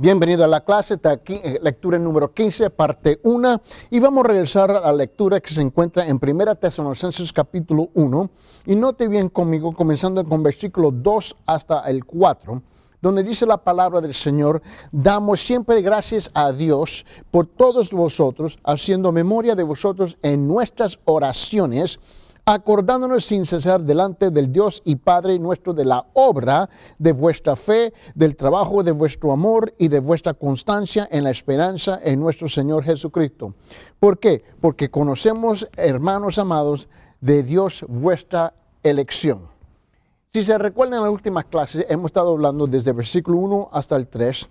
Bienvenido a la clase, eh, lectura número 15, parte 1, y vamos a regresar a la lectura que se encuentra en 1 Tesalonicenses capítulo 1, y note bien conmigo, comenzando con versículo 2 hasta el 4, donde dice la palabra del Señor, damos siempre gracias a Dios por todos vosotros, haciendo memoria de vosotros en nuestras oraciones, acordándonos sin cesar delante del Dios y Padre nuestro de la obra de vuestra fe, del trabajo de vuestro amor y de vuestra constancia en la esperanza en nuestro Señor Jesucristo. ¿Por qué? Porque conocemos, hermanos amados, de Dios vuestra elección. Si se recuerdan en las últimas clases, hemos estado hablando desde el versículo 1 hasta el 3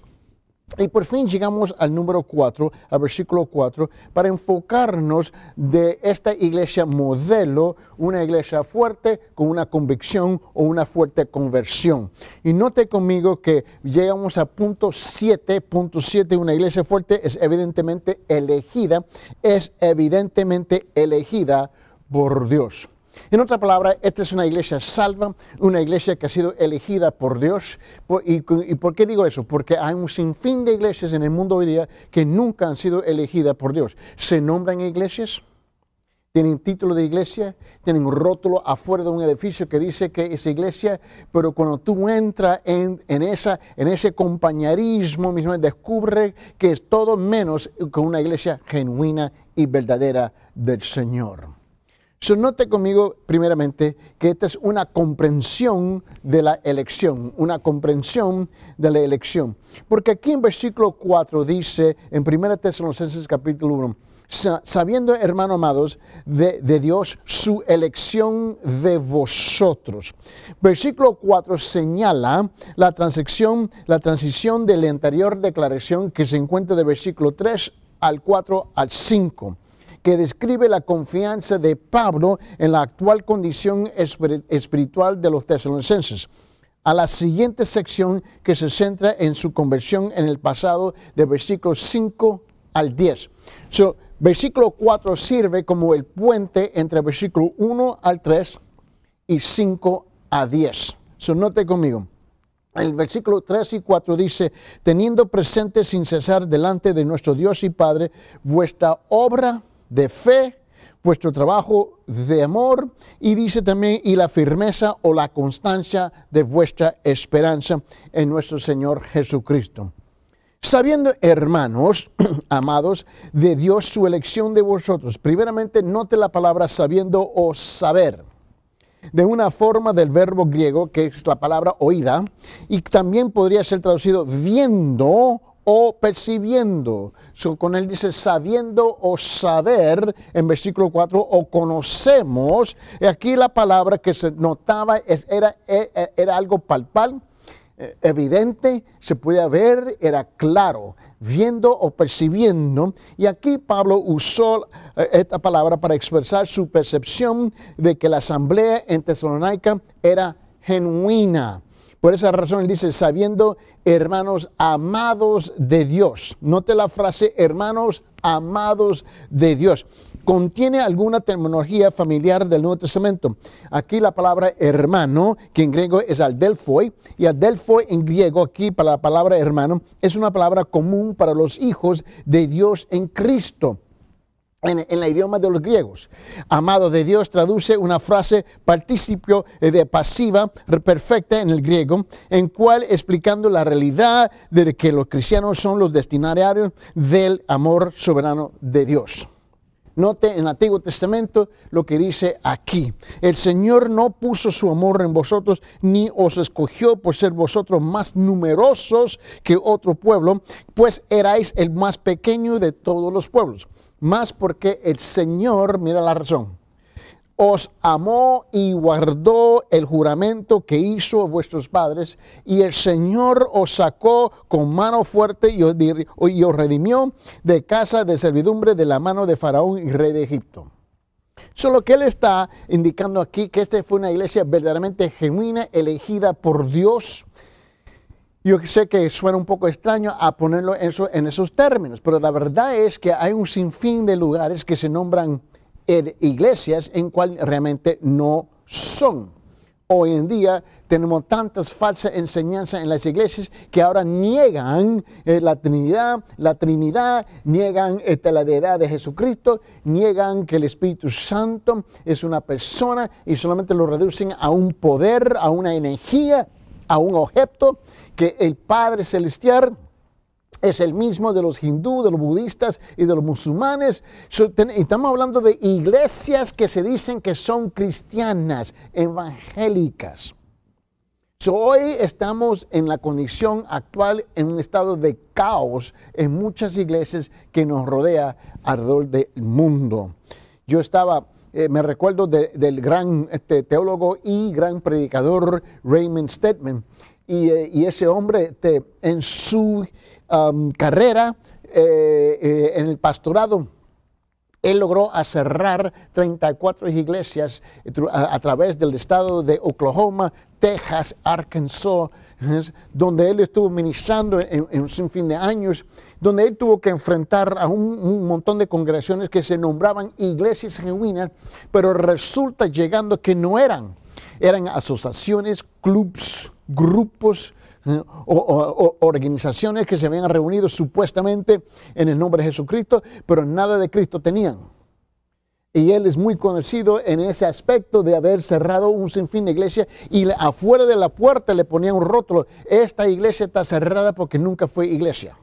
y por fin llegamos al número 4, al versículo 4, para enfocarnos de esta iglesia modelo, una iglesia fuerte con una convicción o una fuerte conversión. Y note conmigo que llegamos a punto 7, punto 7, una iglesia fuerte es evidentemente elegida, es evidentemente elegida por Dios. En otra palabra, esta es una iglesia salva, una iglesia que ha sido elegida por Dios. ¿Y, por qué digo eso? Porque hay un sinfín de iglesias en el mundo hoy día que nunca han sido elegidas por Dios. Se nombran iglesias, tienen título de iglesia, tienen un rótulo afuera de un edificio que dice que es iglesia, pero cuando tú entras en, esa, en ese compañerismo mismo, descubre que es todo menos que una iglesia genuina y verdadera del Señor. So, note conmigo primeramente que esta es una comprensión de la elección, una comprensión de la elección. Porque aquí en versículo 4 dice, en 1 Tesalonicenses capítulo 1, sabiendo, hermanos amados, de, Dios su elección de vosotros. Versículo 4 señala la transición, la transición de la anterior declaración que se encuentra de versículo 3 al 4 al 5 que describe la confianza de Pablo en la actual condición espiritual de los tesalonicenses a la siguiente sección que se centra en su conversión en el pasado de versículos 5 al 10. So, versículo 4 sirve como el puente entre versículo 1 al 3 y 5 a 10. So, note conmigo. El versículo 3 y 4 dice, teniendo presente sin cesar delante de nuestro Dios y Padre vuestra obra de fe, vuestro trabajo de amor y dice también y la firmeza o la constancia de vuestra esperanza en nuestro Señor Jesucristo. Sabiendo, hermanos, amados, de Dios su elección de vosotros. Primeramente, note la palabra sabiendo o saber de una forma del verbo griego que es la palabra oída y también podría ser traducido viendo o percibiendo. con él dice sabiendo o saber en versículo 4 o conocemos. Y aquí la palabra que se notaba era, e, e, era, algo palpable, e, evidente, se podía ver, era claro, viendo o percibiendo. Y aquí Pablo usó eh, esta palabra para expresar su percepción de que la asamblea en Tesalónica era genuina por esa razón él dice, sabiendo hermanos amados de Dios. Note la frase hermanos amados de Dios. Contiene alguna terminología familiar del Nuevo Testamento. Aquí la palabra hermano, que en griego es adelphoi y adelphoi en griego, aquí para la palabra hermano, es una palabra común para los hijos de Dios en Cristo en, el la idioma de los griegos. Amado de Dios traduce una frase participio eh, de pasiva perfecta en el griego, en cual explicando la realidad de que los cristianos son los destinatarios del amor soberano de Dios. Note en el Antiguo Testamento lo que dice aquí. El Señor no puso su amor en vosotros, ni os escogió por ser vosotros más numerosos que otro pueblo, pues erais el más pequeño de todos los pueblos más porque el Señor, mira la razón, os amó y guardó el juramento que hizo a vuestros padres, y el Señor os sacó con mano fuerte y os, redimió de casa de servidumbre de la mano de Faraón y rey de Egipto. Solo que él está indicando aquí que esta fue una iglesia verdaderamente genuina, elegida por Dios, yo sé que suena un poco extraño a ponerlo en esos términos, pero la verdad es que hay un sinfín de lugares que se nombran eh, iglesias en cual realmente no son. Hoy en día tenemos tantas falsas enseñanzas en las iglesias que ahora niegan eh, la Trinidad, la Trinidad, niegan este, la deidad de Jesucristo, niegan que el Espíritu Santo es una persona y solamente lo reducen a un poder, a una energía a un objeto que el Padre Celestial es el mismo de los hindúes, de los budistas y de los musulmanes. Estamos hablando de iglesias que se dicen que son cristianas, evangélicas. hoy estamos en la condición actual en un estado de caos en muchas iglesias que nos rodea alrededor del mundo. Yo estaba eh, me recuerdo del gran este, teólogo y gran predicador Raymond Stedman. Eh, y, ese hombre este, en su um, carrera eh, en el pastorado, él logró cerrar 34 iglesias a través del estado de Oklahoma, Texas, Arkansas, donde él estuvo ministrando en, un sinfín de años, donde él tuvo que enfrentar a un, montón de congregaciones que se nombraban iglesias genuinas, pero resulta llegando que no eran, eran asociaciones, clubs, grupos, eh, o, organizaciones que se habían reunido supuestamente en el nombre de Jesucristo, pero nada de Cristo tenían. Y él es muy conocido en ese aspecto de haber cerrado un sinfín de iglesia. y afuera de la puerta le ponía un rótulo. Esta iglesia está cerrada porque nunca fue iglesia.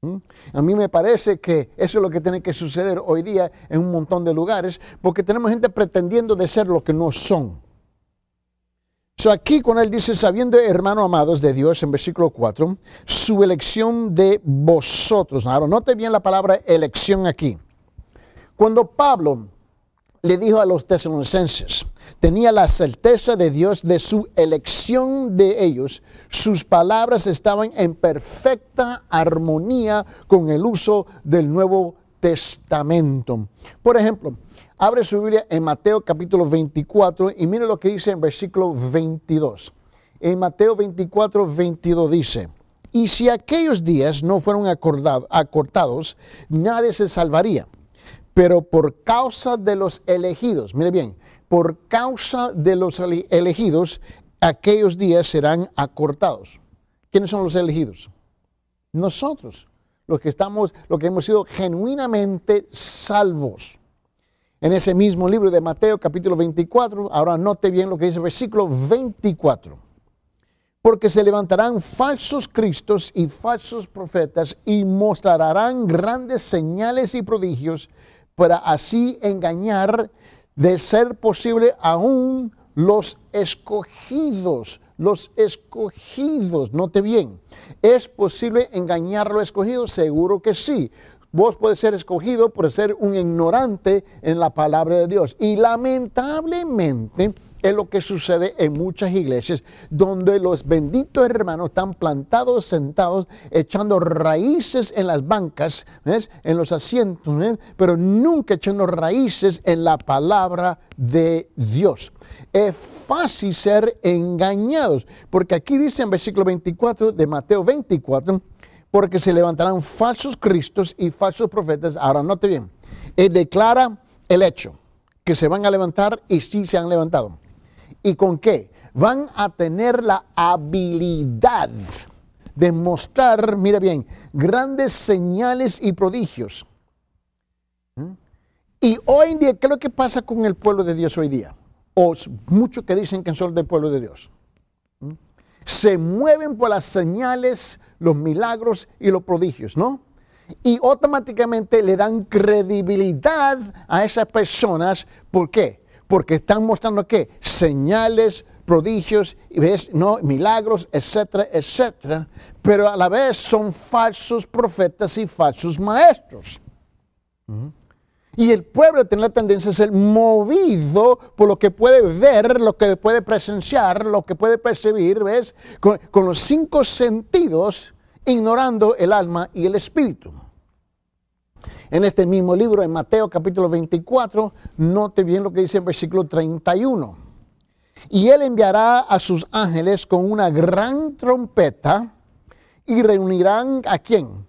¿Mm? A mí me parece que eso es lo que tiene que suceder hoy día en un montón de lugares porque tenemos gente pretendiendo de ser lo que no son. So aquí con él dice, sabiendo hermano amados de Dios en versículo 4, su elección de vosotros. Ahora note bien la palabra elección aquí. Cuando Pablo le dijo a los tesalonicenses, tenía la certeza de Dios de su elección de ellos, sus palabras estaban en perfecta armonía con el uso del Nuevo Testamento. Por ejemplo, abre su Biblia en Mateo capítulo 24 y mire lo que dice en versículo 22. En Mateo 24, 22 dice, y si aquellos días no fueron acordados, acortados, nadie se salvaría pero por causa de los elegidos, mire bien, por causa de los elegidos, aquellos días serán acortados. ¿Quiénes son los elegidos? Nosotros, los que estamos, los que hemos sido genuinamente salvos. En ese mismo libro de Mateo, capítulo 24, ahora note bien lo que dice el versículo 24. Porque se levantarán falsos cristos y falsos profetas y mostrarán grandes señales y prodigios para así engañar de ser posible aún los escogidos, los escogidos, note bien, ¿es posible engañar a los escogidos? Seguro que sí. Vos podés ser escogido por ser un ignorante en la palabra de Dios. Y lamentablemente es lo que sucede en muchas iglesias, donde los benditos hermanos están plantados, sentados, echando raíces en las bancas, en los asientos, pero nunca echando raíces en la palabra de Dios. Es fácil ser engañados, porque aquí dice en versículo 24 de Mateo 24, porque se levantarán falsos cristos y falsos profetas. Ahora note bien, y eh, declara el hecho, que se van a levantar y sí se han levantado. ¿Y con qué? Van a tener la habilidad de mostrar, mira bien, grandes señales y prodigios. ¿Mm? Y hoy en día, ¿qué es lo que pasa con el pueblo de Dios hoy día? O muchos que dicen que son del pueblo de Dios. ¿Mm? Se mueven por las señales, los milagros y los prodigios, ¿no? Y automáticamente le dan credibilidad a esas personas. ¿Por qué? porque están mostrando qué? Señales, prodigios, ¿ves? No, milagros, etcétera, etcétera. Pero a la vez son falsos profetas y falsos maestros. Y el pueblo tiene la tendencia a ser movido por lo que puede ver, lo que puede presenciar, lo que puede percibir, ¿ves? con los cinco sentidos, ignorando el alma y el espíritu. En este mismo libro, en Mateo capítulo 24, note bien lo que dice en versículo 31. Y él enviará a sus ángeles con una gran trompeta y reunirán a quién?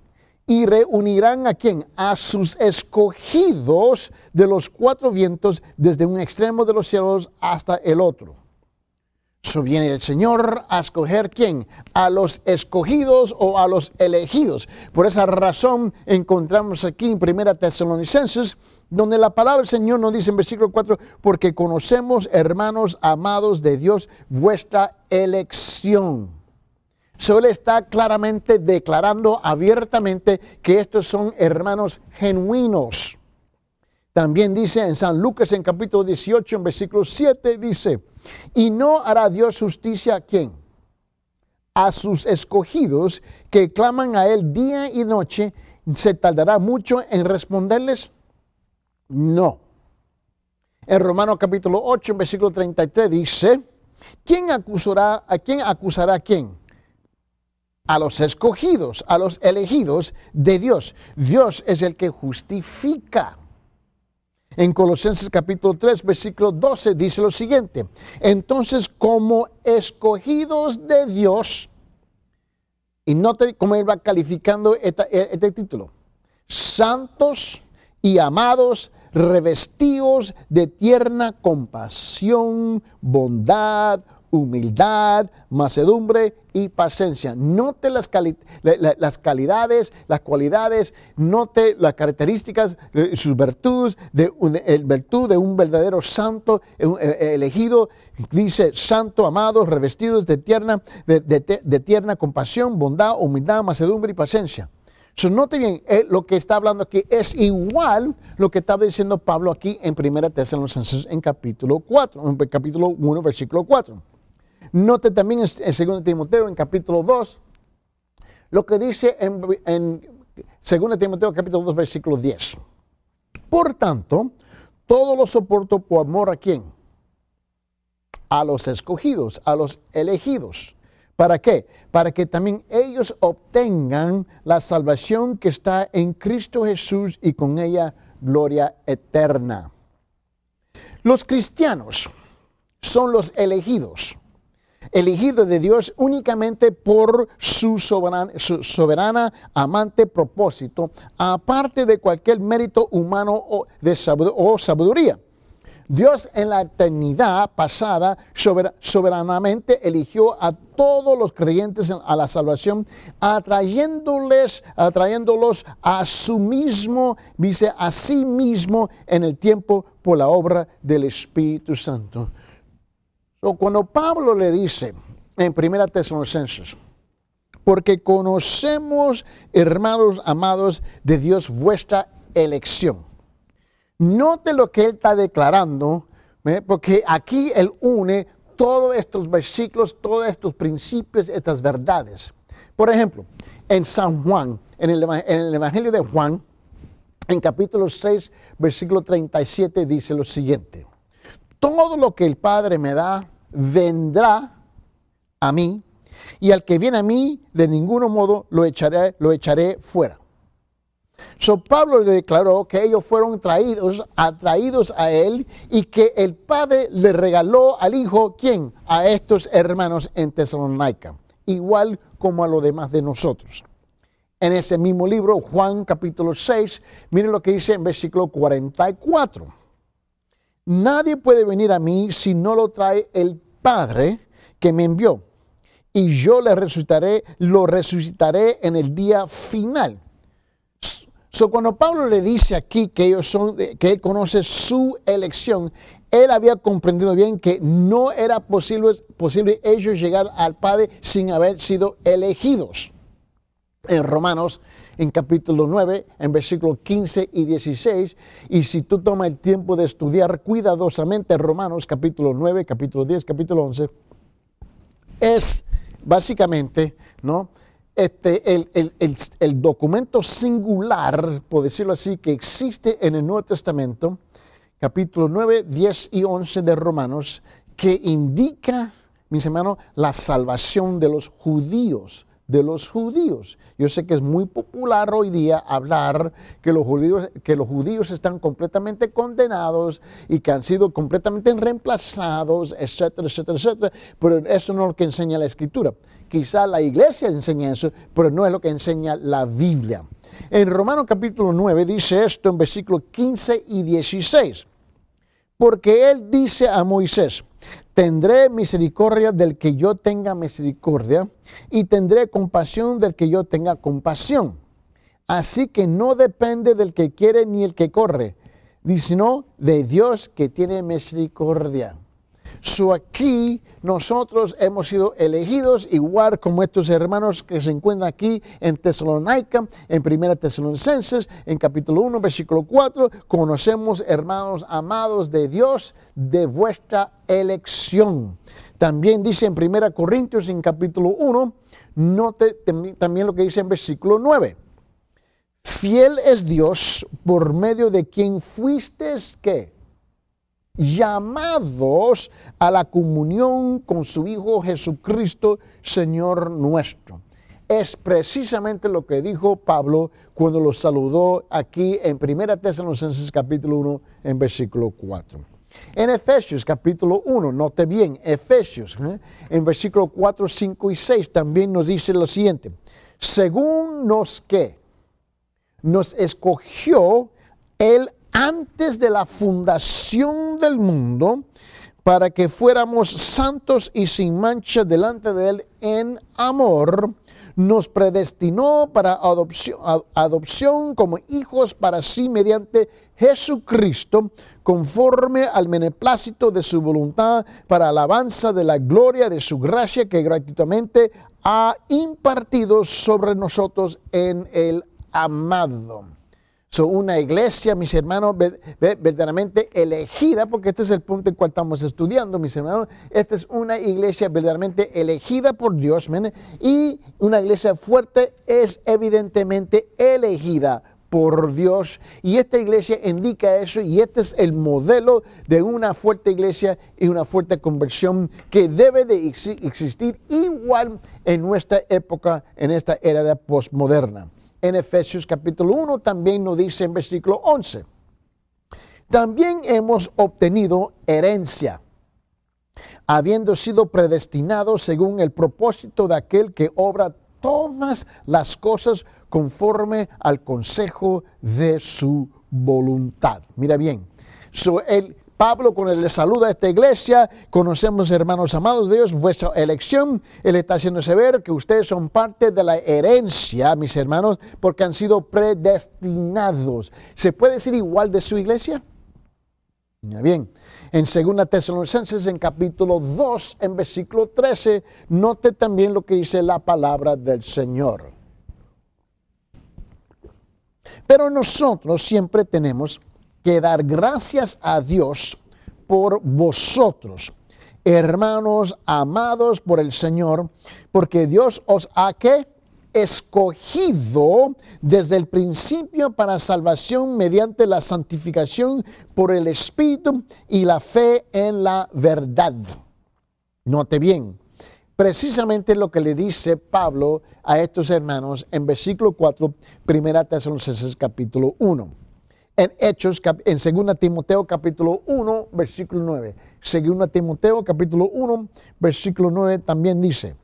Y reunirán a quién? A sus escogidos de los cuatro vientos desde un extremo de los cielos hasta el otro. So viene el Señor a escoger quién? A los escogidos o a los elegidos. Por esa razón encontramos aquí en Primera Tesalonicenses, donde la palabra del Señor nos dice en versículo 4, porque conocemos, hermanos amados de Dios, vuestra elección. Solo está claramente declarando abiertamente que estos son hermanos genuinos también dice en San Lucas en capítulo 18, en versículo 7, dice, y no hará Dios justicia a quién? A sus escogidos que claman a Él día y noche, ¿se tardará mucho en responderles? No. En Romanos capítulo 8, en versículo 33 dice, ¿quién acusará a quién acusará a quién? a los escogidos, a los elegidos de Dios. Dios es el que justifica. En Colosenses capítulo 3, versículo 12 dice lo siguiente, entonces como escogidos de Dios, y note cómo él va calificando e, este título, santos y amados, revestidos de tierna compasión, bondad, humildad, macedumbre y paciencia. Note las, calidades, las cualidades, note las características, sus virtudes, de el virtud de un verdadero santo eh, eh, elegido. Dice, santo, amado, revestidos de tierna, de, tierna compasión, bondad, humildad, macedumbre y paciencia. note bien, eh, lo que está hablando aquí es igual lo que estaba diciendo Pablo aquí en 1 Tesalonicenses en capítulo 4, en capítulo 1, versículo 4. Note también en, 2 Timoteo, en capítulo 2, lo que dice en, en 2 Timoteo, capítulo 2, versículo 10. Por tanto, todo lo soporto por amor a quién? A los escogidos, a los elegidos. ¿Para qué? Para que también ellos obtengan la salvación que está en Cristo Jesús y con ella gloria eterna. Los cristianos son los elegidos elegido de Dios únicamente por su soberana, amante propósito, aparte de cualquier mérito humano o, sabiduría. Dios en la eternidad pasada soberanamente eligió a todos los creyentes a la salvación, atrayéndoles, atrayéndolos a su mismo, dice, a sí mismo en el tiempo por la obra del Espíritu Santo. Cuando Pablo le dice en Primera Tesalonicenses, porque conocemos, hermanos amados, de Dios vuestra elección. Note lo que él está declarando, ¿eh? porque aquí él une todos estos versículos, todos estos principios, estas verdades. Por ejemplo, en San Juan, en el, en el Evangelio de Juan, en capítulo 6, versículo 37 dice lo siguiente. Todo lo que el Padre me da, vendrá a mí, y al que viene a mí, de ninguno modo lo echaré, lo echaré fuera. So Pablo le declaró que ellos fueron traídos, atraídos a él y que el Padre le regaló al Hijo, ¿quién? A estos hermanos en Tesalónica, igual como a los demás de nosotros. En ese mismo libro, Juan capítulo 6, miren lo que dice en versículo 44. Nadie puede venir a mí si no lo trae el Padre que me envió. Y yo le resucitaré, lo resucitaré en el día final. So, cuando Pablo le dice aquí que, ellos son, eh, que él conoce su elección, él había comprendido bien que no era posible, posible ellos llegar al Padre sin haber sido elegidos. En Romanos en capítulo 9, en versículos 15 y 16. Y si tú tomas el tiempo de estudiar cuidadosamente Romanos capítulo 9, capítulo 10, capítulo 11, es básicamente, ¿no? Este, el, el, documento singular, por decirlo así, que existe en el Nuevo Testamento, capítulo 9, 10 y 11 de Romanos, que indica, mis hermanos, la salvación de los judíos, de los judíos. Yo sé que es muy popular hoy día hablar que los judíos, que los judíos están completamente condenados y que han sido completamente reemplazados, etcétera, etcétera, etcétera, pero eso no es lo que enseña la escritura. Quizá la iglesia enseña eso, pero no es lo que enseña la Biblia. En Romanos capítulo 9 dice esto en versículos 15 y 16, porque él dice a Moisés, Tendré misericordia del que yo tenga misericordia y tendré compasión del que yo tenga compasión. Así que no depende del que quiere ni el que corre, sino de Dios que tiene misericordia. So aquí nosotros hemos sido elegidos igual como estos hermanos que se encuentran aquí en Tesalónica, en Primera Tesalonicenses, en capítulo 1, versículo 4, conocemos hermanos amados de Dios de vuestra elección. También dice en Primera Corintios en capítulo 1, note también lo que dice en versículo 9. Fiel es Dios por medio de quien fuiste que llamados a la comunión con su Hijo Jesucristo, Señor nuestro. Es precisamente lo que dijo Pablo cuando lo saludó aquí en 1 Tesalonicenses capítulo 1 en versículo 4. En Efesios capítulo 1, note bien, Efesios, ¿eh? en versículo 4, 5 y 6 también nos dice lo siguiente, según nos que nos escogió él antes de la fundación del mundo, para que fuéramos santos y sin mancha delante de Él en amor, nos predestinó para adopción, como hijos para sí mediante Jesucristo, conforme al meneplácito de su voluntad, para alabanza de la gloria de su gracia que gratuitamente ha impartido sobre nosotros en el amado. So, una iglesia, mis hermanos, verdaderamente elegida, porque este es el punto en cual estamos estudiando, mis hermanos. Esta es una iglesia verdaderamente elegida por Dios, ¿men? y una iglesia fuerte es evidentemente elegida por Dios. Y esta iglesia indica eso y este es el modelo de una fuerte iglesia y una fuerte conversión que debe de existir igual en nuestra época, en esta era posmoderna en Efesios capítulo 1, también nos dice en versículo 11. También hemos obtenido herencia, habiendo sido predestinados según el propósito de aquel que obra todas las cosas conforme al consejo de su voluntad. Mira bien, so, el, Pablo con el saludo a esta iglesia, conocemos hermanos amados de Dios, vuestra elección, Él está haciéndose ver que ustedes son parte de la herencia, mis hermanos, porque han sido predestinados. ¿Se puede decir igual de su iglesia? Bien, en 2 Tesalonicenses, en capítulo 2, en versículo 13, note también lo que dice la palabra del Señor. Pero nosotros siempre tenemos que dar gracias a Dios por vosotros, hermanos amados por el Señor, porque Dios os ha que escogido desde el principio para salvación mediante la santificación por el Espíritu y la fe en la verdad. Note bien, precisamente lo que le dice Pablo a estos hermanos en versículo 4, primera Tesalonicenses capítulo 1 en Hechos, en 2 Timoteo capítulo 1, versículo 9. 2 Timoteo capítulo 1, versículo 9 también dice,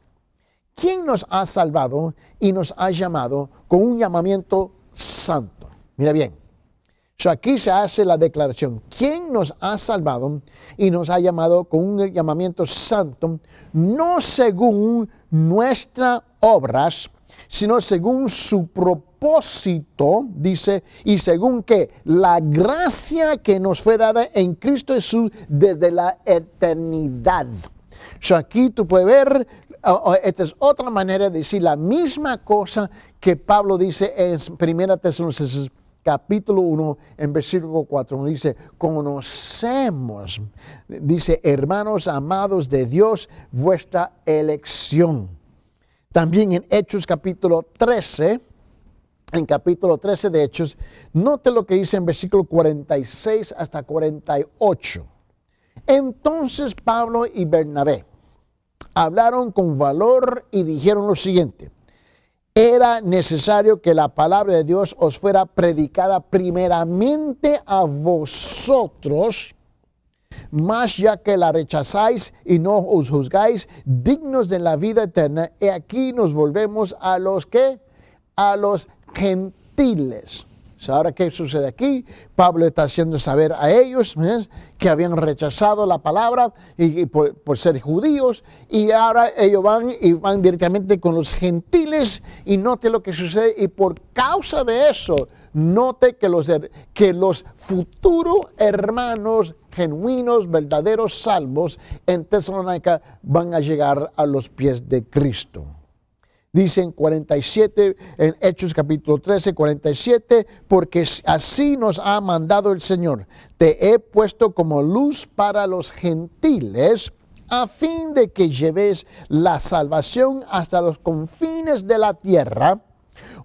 ¿quién nos ha salvado y nos ha llamado con un llamamiento santo? Mira bien, aquí se hace la declaración, ¿quién nos ha salvado y nos ha llamado con un llamamiento santo? No según nuestras obras, sino según su propósito, dice, y según que la gracia que nos fue dada en Cristo Jesús desde la eternidad. aquí tú puedes ver, esta es otra manera de decir la misma cosa que Pablo dice en 1 Tesalonicenses capítulo 1, en versículo 4, dice, conocemos, dice, hermanos amados de Dios, vuestra elección también en Hechos capítulo 13, en capítulo 13 de Hechos, note lo que dice en versículo 46 hasta 48. Entonces Pablo y Bernabé hablaron con valor y dijeron lo siguiente. Era necesario que la palabra de Dios os fuera predicada primeramente a vosotros, más ya que la rechazáis y no os juzgáis dignos de la vida eterna, y aquí nos volvemos a los que, a los gentiles. Ahora, ¿qué sucede aquí? Pablo está haciendo saber a ellos que habían rechazado la palabra y, por, ser judíos, y ahora ellos van y van directamente con los gentiles, y note lo que sucede, y por causa de eso, note que los, que los futuros hermanos genuinos, verdaderos salvos en Tesalónica van a llegar a los pies de Cristo. Dicen 47, en Hechos capítulo 13, 47, porque así nos ha mandado el Señor. Te he puesto como luz para los gentiles a fin de que lleves la salvación hasta los confines de la tierra.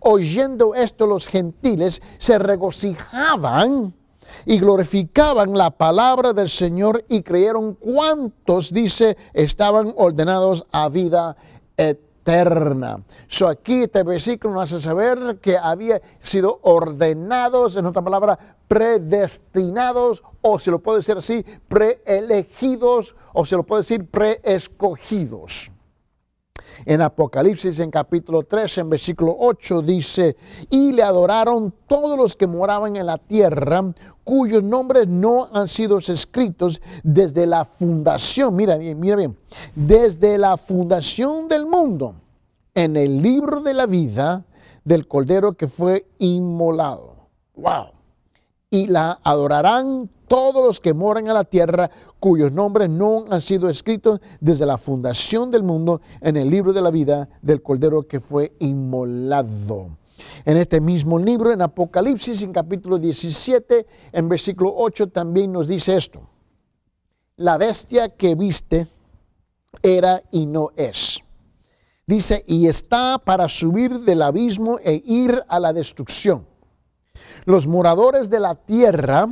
Oyendo esto los gentiles se regocijaban y glorificaban la palabra del Señor y creyeron cuantos, dice, estaban ordenados a vida eterna. So aquí este versículo nos hace saber que había sido ordenados, en otra palabra, predestinados, o se lo puede decir así, preelegidos, o se lo puede decir preescogidos. En Apocalipsis, en capítulo 3, en versículo 8, dice, y le adoraron todos los que moraban en la tierra, cuyos nombres no han sido escritos desde la fundación, mira bien, mira bien, desde la fundación del mundo, en el libro de la vida del Cordero que fue inmolado. ¡Wow! y la adorarán todos los que moran en la tierra, cuyos nombres no han sido escritos desde la fundación del mundo en el libro de la vida del Cordero que fue inmolado. En este mismo libro, en Apocalipsis, en capítulo 17, en versículo 8, también nos dice esto. La bestia que viste era y no es. Dice, y está para subir del abismo e ir a la destrucción los moradores de la tierra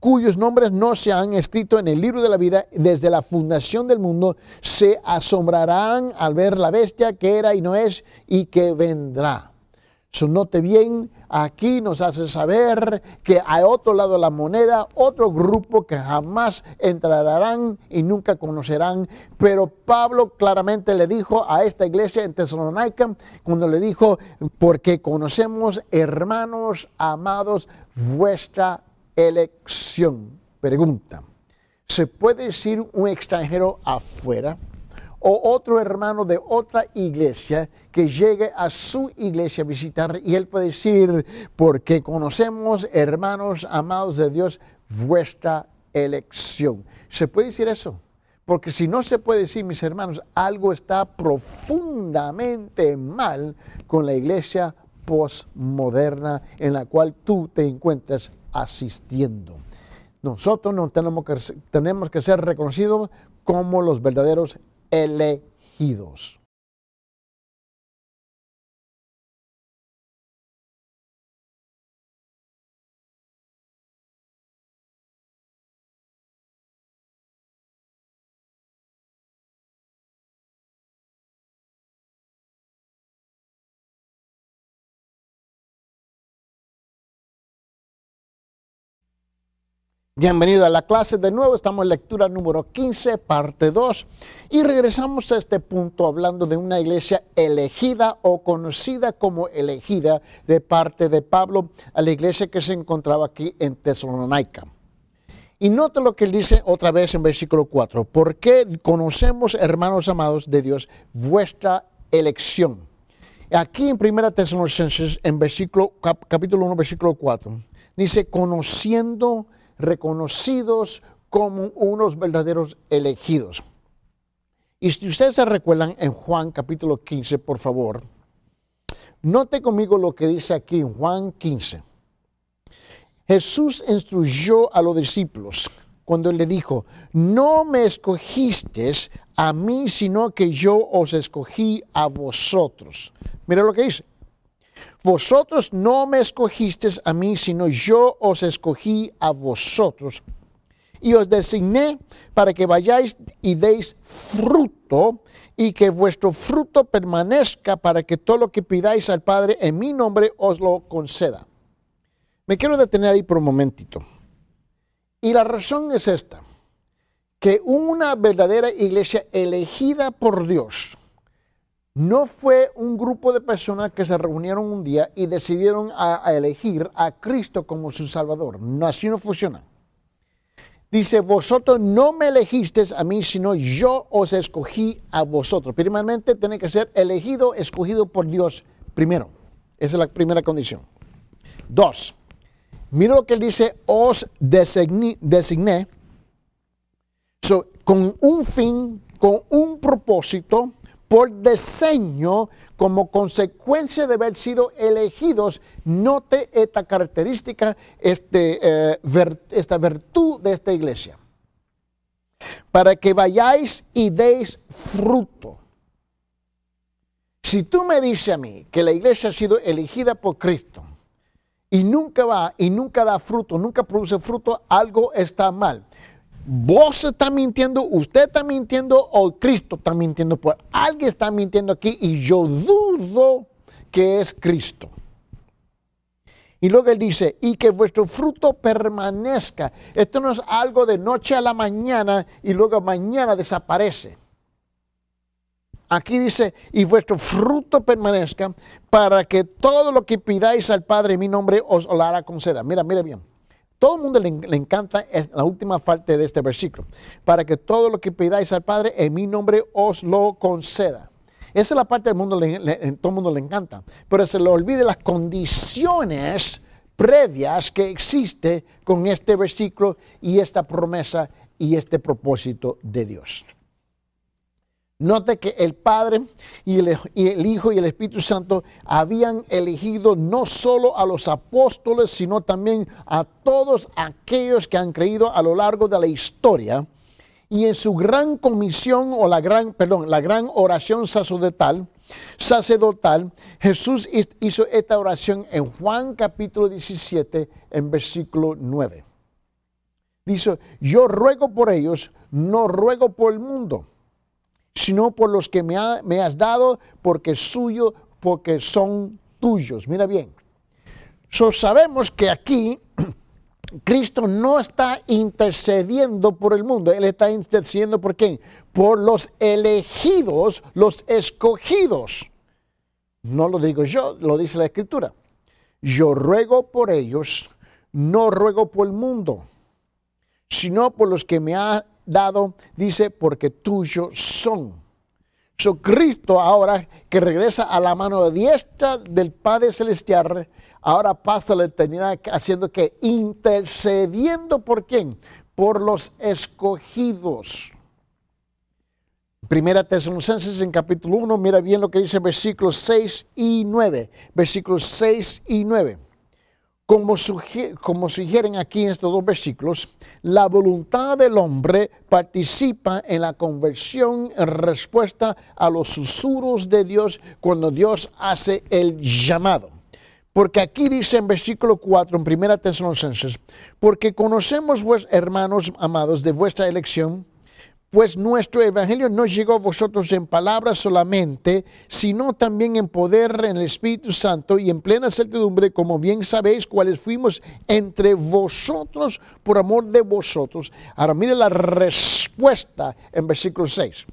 cuyos nombres no se han escrito en el libro de la vida desde la fundación del mundo, se asombrarán al ver la bestia que era y no es y que vendrá. su note bien, aquí nos hace saber que hay otro lado de la moneda, otro grupo que jamás entrarán y nunca conocerán. Pero Pablo claramente le dijo a esta iglesia en Tesalónica, cuando le dijo, porque conocemos, hermanos amados, vuestra elección. Pregunta, ¿se puede decir un extranjero afuera? o otro hermano de otra iglesia que llegue a su iglesia a visitar y él puede decir, porque conocemos, hermanos amados de Dios, vuestra elección. ¿Se puede decir eso? Porque si no se puede decir, mis hermanos, algo está profundamente mal con la iglesia postmoderna en la cual tú te encuentras asistiendo. Nosotros no tenemos que, tenemos que ser reconocidos como los verdaderos elegidos. Bienvenido a la clase de nuevo, estamos en lectura número 15, parte 2, y regresamos a este punto hablando de una iglesia elegida o conocida como elegida de parte de Pablo a la iglesia que se encontraba aquí en Tesalónica. Y nota lo que él dice otra vez en versículo 4, porque conocemos, hermanos amados de Dios, vuestra elección. Aquí en 1 Tesalonicenses, en versículo, capítulo 1, versículo 4, dice, conociendo reconocidos como unos verdaderos elegidos. Y si ustedes se recuerdan en Juan capítulo 15, por favor, note conmigo lo que dice aquí en Juan 15. Jesús instruyó a los discípulos cuando él le dijo, no me escogisteis a mí, sino que yo os escogí a vosotros. Mira lo que dice. Vosotros no me escogisteis a mí, sino yo os escogí a vosotros. Y os designé para que vayáis y deis fruto y que vuestro fruto permanezca para que todo lo que pidáis al Padre en mi nombre os lo conceda. Me quiero detener ahí por un momentito. Y la razón es esta, que una verdadera iglesia elegida por Dios, no fue un grupo de personas que se reunieron un día y decidieron a, elegir a Cristo como su Salvador. No, así no funciona. Dice, vosotros no me elegisteis a mí, sino yo os escogí a vosotros. Primeramente, tiene que ser elegido, escogido por Dios primero. Esa es la primera condición. Dos, mira lo que él dice, os designé. designé. con un fin, con un propósito, por diseño como consecuencia de haber sido elegidos. Note esta característica, este, eh, esta virtud de esta iglesia. Para que vayáis y deis fruto. Si tú me dices a mí que la iglesia ha sido elegida por Cristo y nunca va y nunca da fruto, nunca produce fruto, algo está mal vos está mintiendo, usted está mintiendo o Cristo está mintiendo. Pues alguien está mintiendo aquí y yo dudo que es Cristo. Y luego él dice, y que vuestro fruto permanezca. Esto no es algo de noche a la mañana y luego mañana desaparece. Aquí dice, y vuestro fruto permanezca para que todo lo que pidáis al Padre en mi nombre os lo hará conceda. Mira, mira bien todo el mundo le, encanta es la última parte de este versículo. Para que todo lo que pidáis al Padre en mi nombre os lo conceda. Esa es la parte del mundo, le, todo el mundo le encanta. Pero se le olvide las condiciones previas que existe con este versículo y esta promesa y este propósito de Dios. Note que el Padre y el, Hijo y el Espíritu Santo habían elegido no solo a los apóstoles, sino también a todos aquellos que han creído a lo largo de la historia. Y en su gran comisión o la gran, perdón, la gran oración sacerdotal, sacerdotal, Jesús hizo esta oración en Juan capítulo 17, en versículo 9. Dice, yo ruego por ellos, no ruego por el mundo sino por los que me, has dado, porque es suyo, porque son tuyos. Mira bien. So, sabemos que aquí Cristo no está intercediendo por el mundo, Él está intercediendo por quién? Por los elegidos, los escogidos. No lo digo yo, lo dice la Escritura. Yo ruego por ellos, no ruego por el mundo, sino por los que me ha, dado, dice, porque tuyos son. Su Cristo ahora que regresa a la mano diestra del Padre Celestial, ahora pasa la eternidad haciendo que intercediendo por quién? Por los escogidos. Primera Tesalonicenses en capítulo 1, mira bien lo que dice versículos 6 y 9. Versículos 6 y 9. Como, sugieren, aquí en estos dos versículos, la voluntad del hombre participa en la conversión en respuesta a los susurros de Dios cuando Dios hace el llamado. Porque aquí dice en versículo 4, en primera Tesalonicenses, porque conocemos, hermanos amados, de vuestra elección, pues nuestro evangelio no llegó a vosotros en palabras solamente, sino también en poder en el Espíritu Santo y en plena certidumbre, como bien sabéis, cuáles fuimos entre vosotros por amor de vosotros. Ahora mire la respuesta en versículo 6.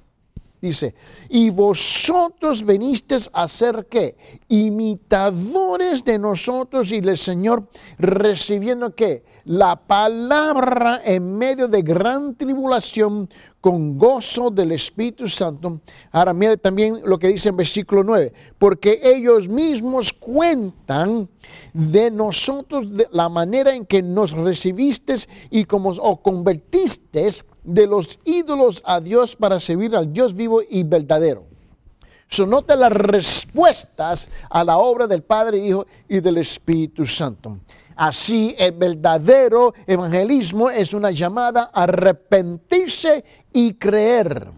Dice, y vosotros venisteis a ser qué? Imitadores de nosotros y del Señor, recibiendo qué? La palabra en medio de gran tribulación con gozo del Espíritu Santo. Ahora mire también lo que dice en versículo 9, porque ellos mismos cuentan de nosotros de la manera en que nos recibiste y como o convertiste de los ídolos a Dios para servir al Dios vivo y verdadero. Sonote las respuestas a la obra del Padre, Hijo y del Espíritu Santo. Así el verdadero evangelismo es una llamada a arrepentirse y creer.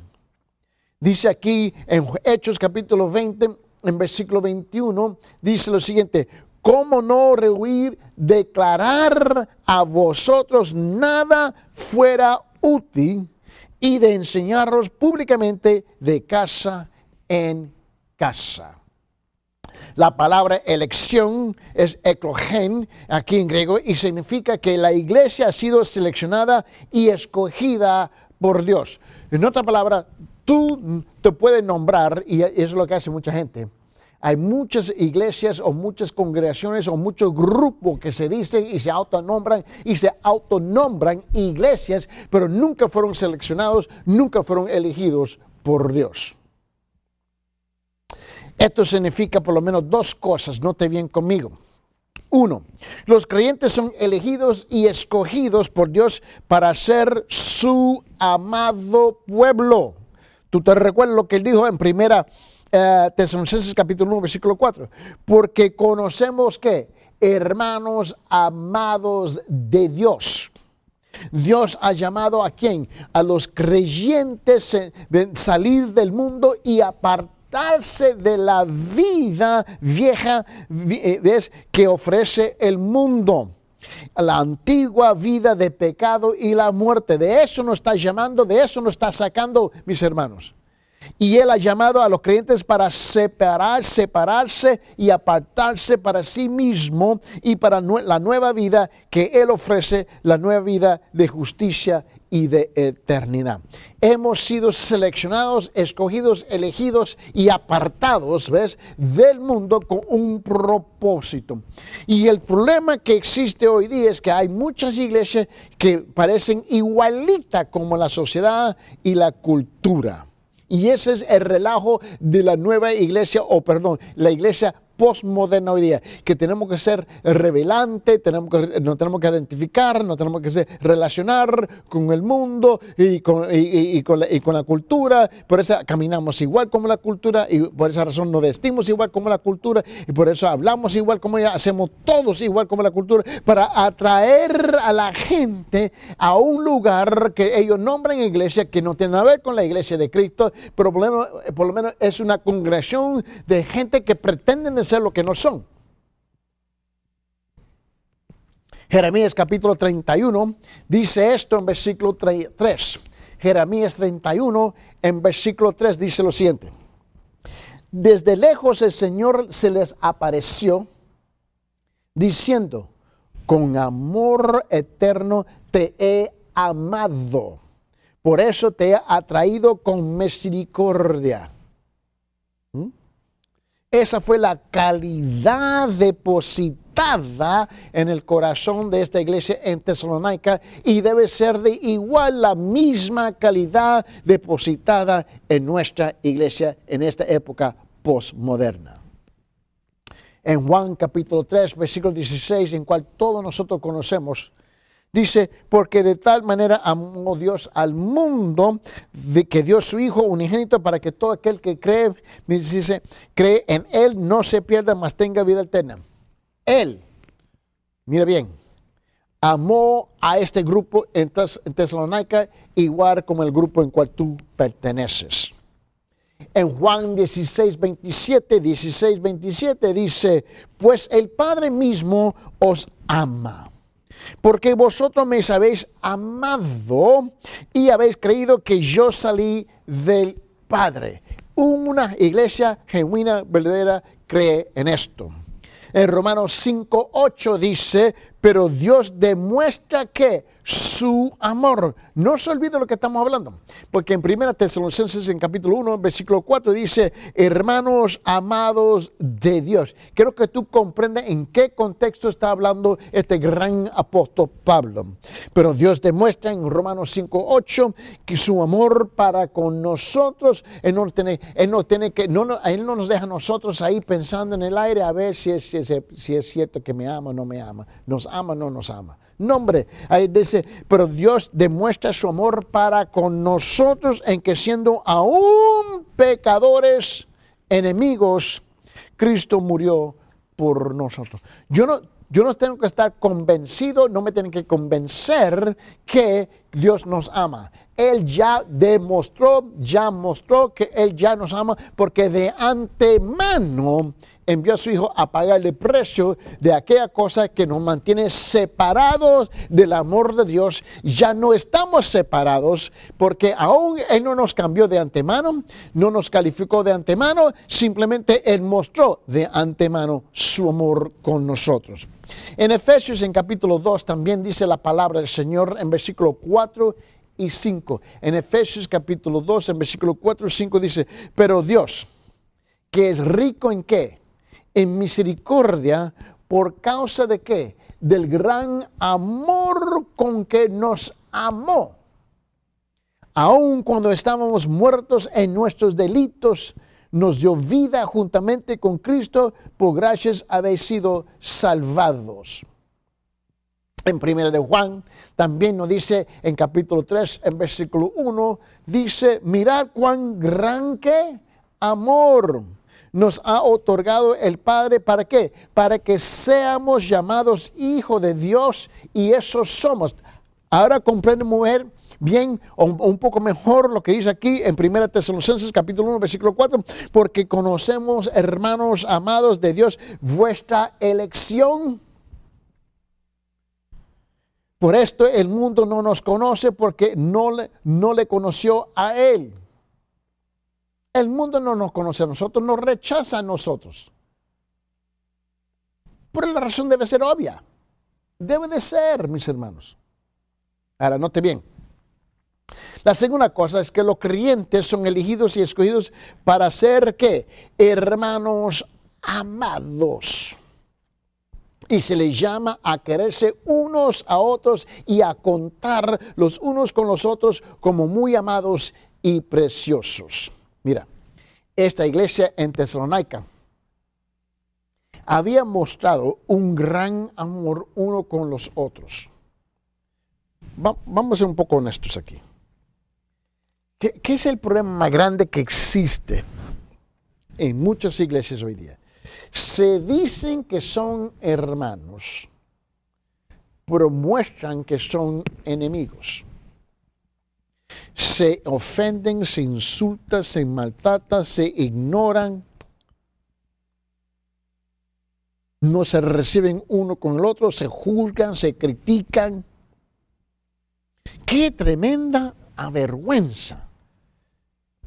Dice aquí en Hechos capítulo 20, en versículo 21, dice lo siguiente, ¿cómo no rehuir declarar a vosotros nada fuera útil y de enseñaros públicamente de casa en casa? La palabra elección es eclogen aquí en griego y significa que la iglesia ha sido seleccionada y escogida por Dios. En otra palabra, tú te puedes nombrar y eso es lo que hace mucha gente. Hay muchas iglesias o muchas congregaciones o muchos grupos que se dicen y se autonombran y se autonombran iglesias, pero nunca fueron seleccionados, nunca fueron elegidos por Dios. Esto significa por lo menos dos cosas, note bien conmigo. Uno, los creyentes son elegidos y escogidos por Dios para ser su amado pueblo. Tú te recuerdas lo que él dijo en primera eh, Tesalonicenses capítulo 1 versículo 4, porque conocemos que hermanos amados de Dios. Dios ha llamado a quién? A los creyentes eh, salir del mundo y apartar de la vida vieja eh, que ofrece el mundo. La antigua vida de pecado y la muerte. De eso nos está llamando, de eso nos está sacando, mis hermanos. Y Él ha llamado a los creyentes para separar, separarse y apartarse para sí mismo y para la nueva vida que Él ofrece, la nueva vida de justicia y de eternidad. Hemos sido seleccionados, escogidos, elegidos y apartados, ¿ves?, del mundo con un propósito. Y el problema que existe hoy día es que hay muchas iglesias que parecen igualitas como la sociedad y la cultura. Y ese es el relajo de la nueva iglesia, o perdón, la iglesia posmoderna hoy día, que tenemos que ser revelante, tenemos que, nos tenemos que identificar, nos tenemos que relacionar con el mundo y con, con, la, cultura, por eso caminamos igual como la cultura y por esa razón nos vestimos igual como la cultura y por eso hablamos igual como ella, hacemos todos igual como la cultura para atraer a la gente a un lugar que ellos nombran iglesia que no tiene nada que ver con la iglesia de Cristo, pero por lo menos, es una congregación de gente que pretenden ser lo que no son. Jeremías capítulo 31 dice esto en versículo 3. Jeremías 31 en versículo 3 dice lo siguiente. Desde lejos el Señor se les apareció diciendo, con amor eterno te he amado, por eso te he atraído con misericordia esa fue la calidad depositada en el corazón de esta iglesia en Tesalónica y debe ser de igual la misma calidad depositada en nuestra iglesia en esta época postmoderna. En Juan capítulo 3, versículo 16, en cual todos nosotros conocemos, Dice, porque de tal manera amó Dios al mundo de que dio su Hijo unigénito para que todo aquel que cree, dice, cree en Él no se pierda, mas tenga vida eterna. Él, mira bien, amó a este grupo en, Tesalonaica igual como el grupo en cual tú perteneces. En Juan 16, 27, 16, 27 dice, pues el Padre mismo os ama porque vosotros me habéis amado y habéis creído que yo salí del Padre. Una iglesia genuina, verdadera, cree en esto. En Romanos 5, 8 dice, pero Dios demuestra que su amor. No se olvide lo que estamos hablando, porque en 1 Tesalonicenses, en capítulo 1, versículo 4, dice, hermanos amados de Dios. Quiero que tú comprendas en qué contexto está hablando este gran apóstol Pablo. Pero Dios demuestra en Romanos 5, 8, que su amor para con nosotros, Él no, tiene, él no tiene Él no nos deja a nosotros ahí pensando en el aire a ver si es, si es, cierto que me ama o no me ama ama no nos ama. nombre ahí dice, pero Dios demuestra su amor para con nosotros en que siendo aún pecadores, enemigos, Cristo murió por nosotros. Yo no, yo no tengo que estar convencido, no me tienen que convencer que Dios nos ama. Él ya demostró, ya mostró que Él ya nos ama porque de antemano envió a su Hijo a pagarle el precio de aquella cosa que nos mantiene separados del amor de Dios. Ya no estamos separados porque aún Él no nos cambió de antemano, no nos calificó de antemano, simplemente Él mostró de antemano su amor con nosotros. En Efesios en capítulo 2 también dice la palabra del Señor en versículo 4 y 5. En Efesios capítulo 2 en versículo 4 y 5 dice, pero Dios, que es rico en qué? en misericordia por causa de qué? Del gran amor con que nos amó. Aun cuando estábamos muertos en nuestros delitos, nos dio vida juntamente con Cristo, por gracias habéis sido salvados. En primera de Juan también nos dice en capítulo 3, en versículo 1, dice, mirad cuán gran que amor nos ha otorgado el Padre. ¿Para qué? Para que seamos llamados hijos de Dios y eso somos. Ahora comprende, mujer, bien o un poco mejor lo que dice aquí en 1 Tesalonicenses capítulo 1 versículo 4, porque conocemos, hermanos amados de Dios, vuestra elección. Por esto el mundo no nos conoce porque no le, no le conoció a Él. El mundo no nos conoce a nosotros, nos rechaza a nosotros. Por la razón debe ser obvia. Debe de ser, mis hermanos. Ahora, note bien. La segunda cosa es que los creyentes son elegidos y escogidos para ser qué? Hermanos amados. Y se les llama a quererse unos a otros y a contar los unos con los otros como muy amados y preciosos. Mira, esta iglesia en Tesalónica había mostrado un gran amor uno con los otros. vamos a ser un poco honestos aquí. ¿Qué es el problema más grande que existe en muchas iglesias hoy día? Se dicen que son hermanos, pero muestran que son enemigos se ofenden, se insultan, se maltratan, se ignoran, no se reciben uno con el otro, se juzgan, se critican. Qué tremenda avergüenza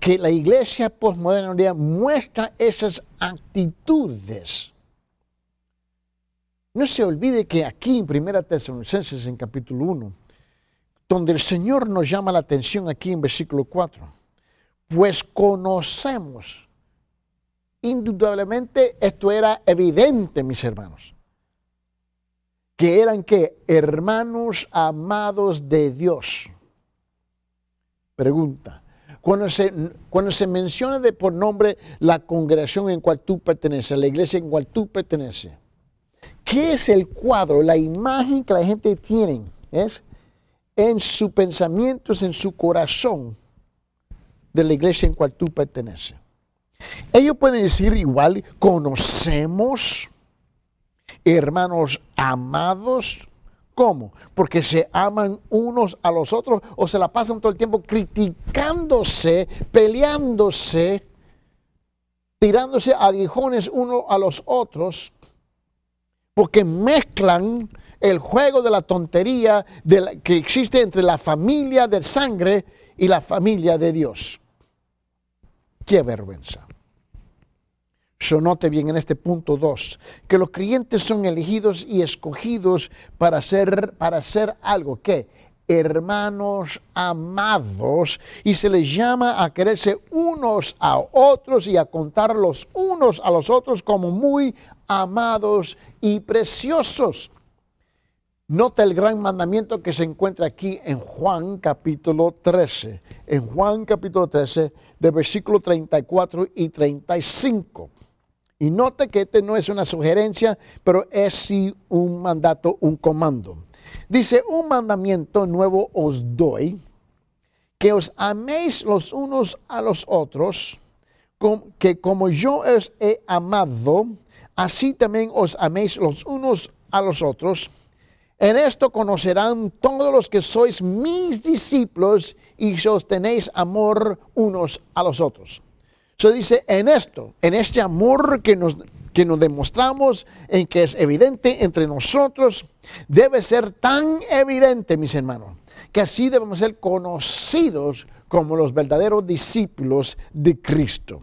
que la iglesia postmoderna muestra esas actitudes. No se olvide que aquí en Primera Tesalonicenses, en capítulo 1, donde el Señor nos llama la atención aquí en versículo 4. Pues conocemos, indudablemente esto era evidente, mis hermanos, que eran que hermanos amados de Dios. Pregunta, cuando se, cuando se menciona de por nombre la congregación en cual tú perteneces, la iglesia en cual tú perteneces, ¿qué es el cuadro, la imagen que la gente tiene? Es en sus pensamientos, en su corazón de la iglesia en cual tú perteneces. Ellos pueden decir igual, conocemos hermanos amados. ¿Cómo? Porque se aman unos a los otros o se la pasan todo el tiempo criticándose, peleándose, tirándose aguijones unos a los otros, porque mezclan el juego de la tontería que existe entre la familia de sangre y la familia de Dios. Qué vergüenza. Sonote bien en este punto 2, que los creyentes son elegidos y escogidos para ser para algo que hermanos amados y se les llama a quererse unos a otros y a contar los unos a los otros como muy amados y preciosos. Nota el gran mandamiento que se encuentra aquí en Juan capítulo 13. En Juan capítulo 13, de versículo 34 y 35. Y note que este no es una sugerencia, pero es sí un mandato, un comando. Dice, un mandamiento nuevo os doy, que os améis los unos a los otros, que como yo os he amado, así también os améis los unos a los otros en esto conocerán todos los que sois mis discípulos y si os tenéis amor unos a los otros. Se dice, en esto, en este amor que nos, que nos demostramos, en que es evidente entre nosotros, debe ser tan evidente, mis hermanos, que así debemos ser conocidos como los verdaderos discípulos de Cristo.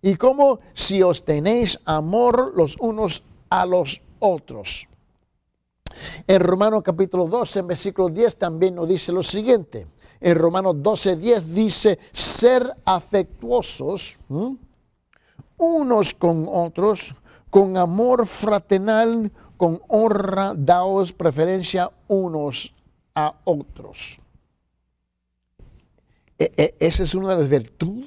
Y como si os tenéis amor los unos a los otros. En Romanos capítulo 12, en versículo 10 también nos dice lo siguiente. En Romanos 12, 10 dice, ser afectuosos unos con otros, con amor fraternal, con honra, daos preferencia unos a otros. E, e, esa es una de las virtudes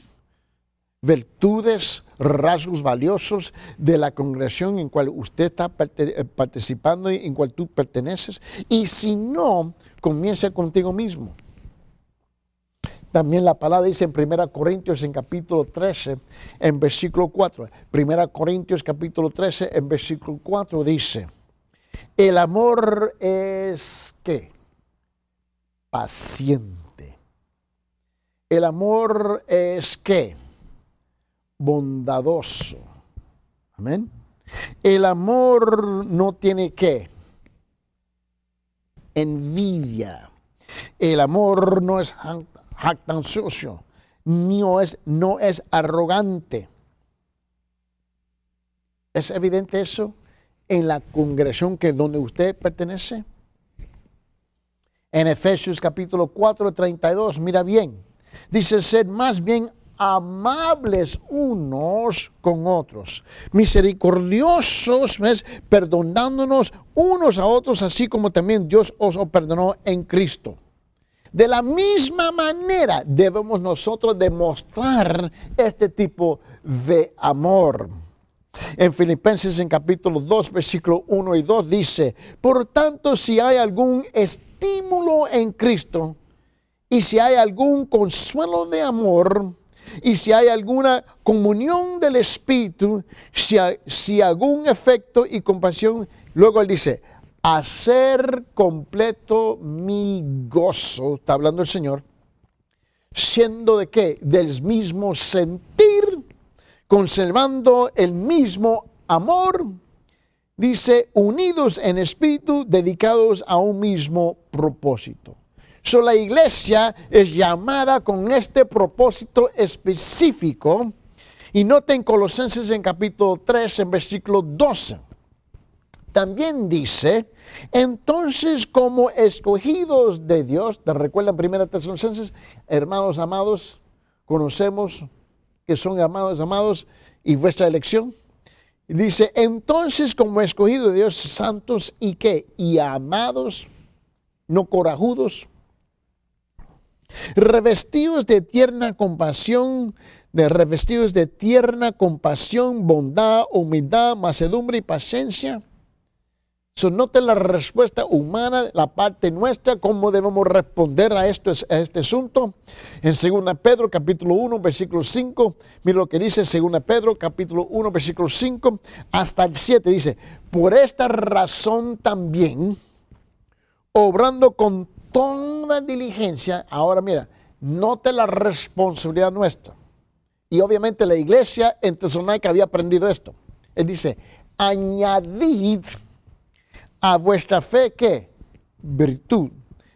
virtudes, rasgos valiosos de la congregación en cual usted está eh, participando y en cual tú perteneces. Y si no, comienza contigo mismo. También la palabra dice en 1 Corintios en capítulo 13, en versículo 4. 1 Corintios capítulo 13, en versículo 4 dice, el amor es qué? Paciente. El amor es qué? bondadoso. Amén. El amor no tiene que Envidia. El amor no es jactancioso, ni es, no es arrogante. ¿Es evidente eso en la congregación que donde usted pertenece? En Efesios capítulo 4, 32, mira bien. Dice, sed más bien amables unos con otros, misericordiosos, perdonándonos unos a otros, así como también Dios os perdonó en Cristo. De la misma manera debemos nosotros demostrar este tipo de amor. En Filipenses en capítulo 2, versículo 1 y 2 dice, por tanto si hay algún estímulo en Cristo y si hay algún consuelo de amor, y si hay alguna comunión del Espíritu, si, algún efecto y compasión. Luego él dice, hacer completo mi gozo, está hablando el Señor, siendo de qué? Del mismo sentir, conservando el mismo amor, dice, unidos en espíritu, dedicados a un mismo propósito la iglesia es llamada con este propósito específico. Y noten Colosenses en capítulo 3, en versículo 12. También dice, entonces como escogidos de Dios, ¿te recuerdan primera Tesalonicenses? Hermanos amados, conocemos que son hermanos amados y vuestra elección. dice, entonces como escogidos de Dios, santos y qué, y amados, no corajudos, revestidos de tierna compasión, de revestidos de tierna compasión, bondad, humildad, macedumbre y paciencia. So, note la respuesta humana, la parte nuestra, cómo debemos responder a, esto, a este asunto. En 2 Pedro capítulo 1, versículo 5, mira lo que dice 2 Pedro capítulo 1, versículo 5 hasta el 7, dice, por esta razón también, obrando con toda diligencia, ahora mira, note la responsabilidad nuestra. Y obviamente la iglesia en que había aprendido esto. Él dice, añadid a vuestra fe qué? Virtud,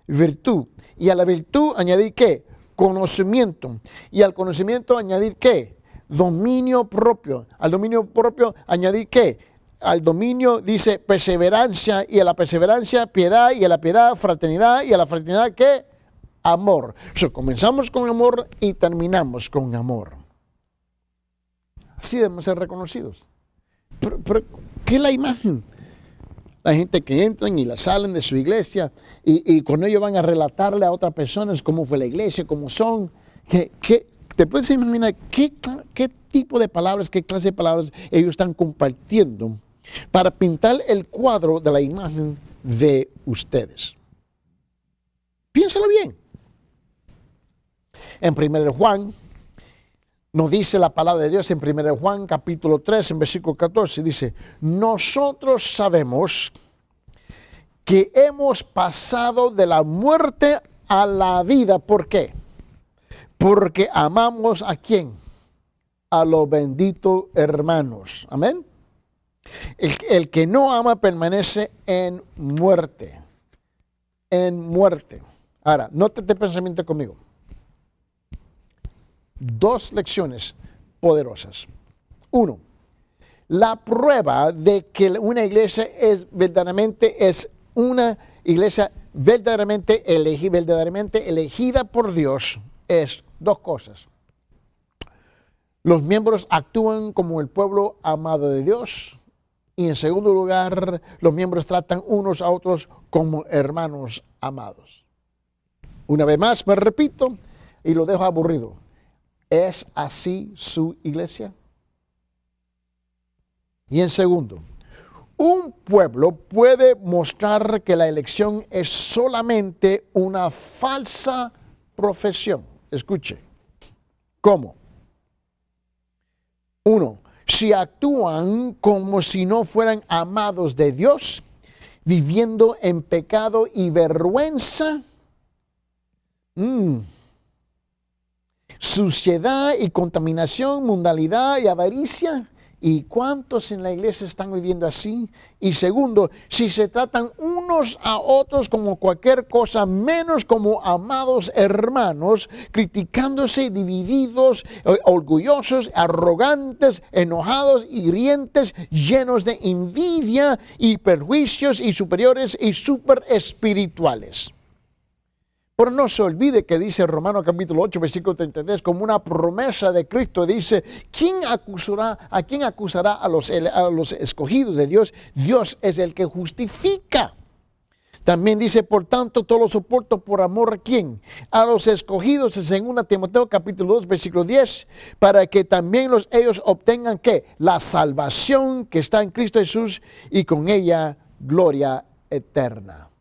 virtud. Y a la virtud añadid qué? Conocimiento. Y al conocimiento añadir qué? Dominio propio. Al dominio propio añadid qué? al dominio dice perseverancia y a la perseverancia piedad y a la piedad fraternidad y a la fraternidad qué? Amor. sea comenzamos con amor y terminamos con amor. Así debemos ser reconocidos. Pero, ¿qué es la imagen? La gente que entran y la salen de su iglesia y, con ello van a relatarle a otras personas cómo fue la iglesia, cómo son. te puedes imaginar qué, qué tipo de palabras, qué clase de palabras ellos están compartiendo para pintar el cuadro de la imagen de ustedes. Piénsalo bien. En 1 Juan nos dice la palabra de Dios en 1 Juan capítulo 3 en versículo 14 dice, "Nosotros sabemos que hemos pasado de la muerte a la vida, ¿por qué? Porque amamos a quién? A los benditos hermanos. Amén. El, que no ama permanece en muerte. En muerte. Ahora, no este pensamiento conmigo. Dos lecciones poderosas. Uno, la prueba de que una iglesia es verdaderamente es una iglesia verdaderamente, verdaderamente elegida por Dios es dos cosas. Los miembros actúan como el pueblo amado de Dios y en segundo lugar, los miembros tratan unos a otros como hermanos amados. Una vez más, me repito y lo dejo aburrido. ¿Es así su iglesia? Y en segundo, un pueblo puede mostrar que la elección es solamente una falsa profesión. Escuche. ¿Cómo? Uno, si actúan como si no fueran amados de Dios, viviendo en pecado y vergüenza, mm. suciedad y contaminación, mundalidad y avaricia, ¿Y cuántos en la iglesia están viviendo así? Y segundo, si se tratan unos a otros como cualquier cosa, menos como amados hermanos, criticándose, divididos, orgullosos, arrogantes, enojados, hirientes, llenos de envidia y perjuicios y superiores y super espirituales. Pero no se olvide que dice romano capítulo 8, versículo 33, como una promesa de Cristo, dice, ¿quién acusará, a quién acusará a los, los escogidos de Dios? Dios es el que justifica. También dice, por tanto, todo lo soporto por amor a quién? A los escogidos en 2 Timoteo capítulo 2, versículo 10, para que también los, ellos obtengan qué? La salvación que está en Cristo Jesús y con ella gloria eterna.